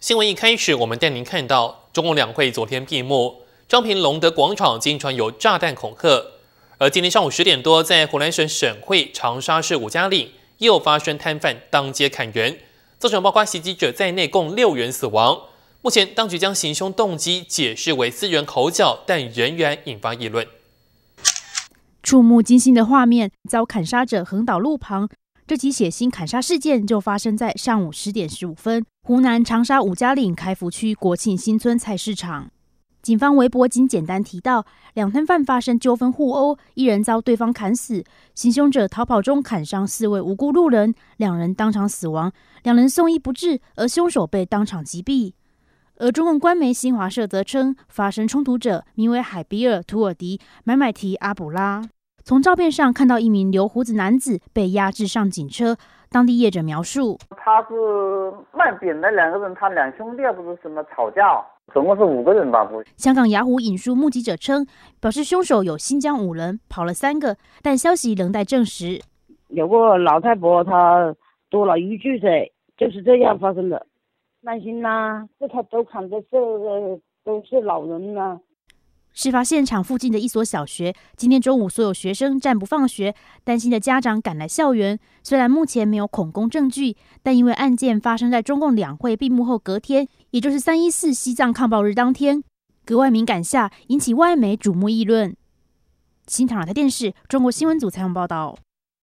新闻一开始，我们带您看到中共两会昨天闭幕，漳平隆德广场经传有炸弹恐吓。而今天上午十点多，在湖南省省会长沙市五家岭，又发生摊贩当街砍人，造成包括袭击者在内共六人死亡。目前当局将行凶动机解释为私人口角，但仍然引发议论。触目惊心的画面，遭砍杀者横倒路旁。这起血腥砍杀事件就发生在上午十点十五分，湖南长沙五家岭开福区国庆新村菜市场。警方微博仅简单提到，两摊贩发生纠纷互殴，一人遭对方砍死，行凶者逃跑中砍伤四位无辜路人，两人当场死亡，两人送医不治，而凶手被当场击毙。而中共官媒新华社则称，发生冲突者名为海比尔图尔迪买买提阿卜拉。从照片上看到一名留胡子男子被压至上警车。当地业者描述：“他是卖饼的两个人，他两兄弟，不是什么吵架，总共是五个人吧。”香港雅虎引述目击者称，表示凶手有新疆五人跑了三个，但消息仍待证实。有个老太婆，她多了一句嘴，就是这样发生的。耐心呐，这他都看的，个都是老人呐。事发现场附近的一所小学，今天中午所有学生暂不放学，担心的家长赶来校园。虽然目前没有恐攻证据，但因为案件发生在中共两会闭幕后隔天，也就是三一四西藏抗暴日当天，格外敏感下，引起外媒瞩目议论。新唐的电视中国新闻组采访报道。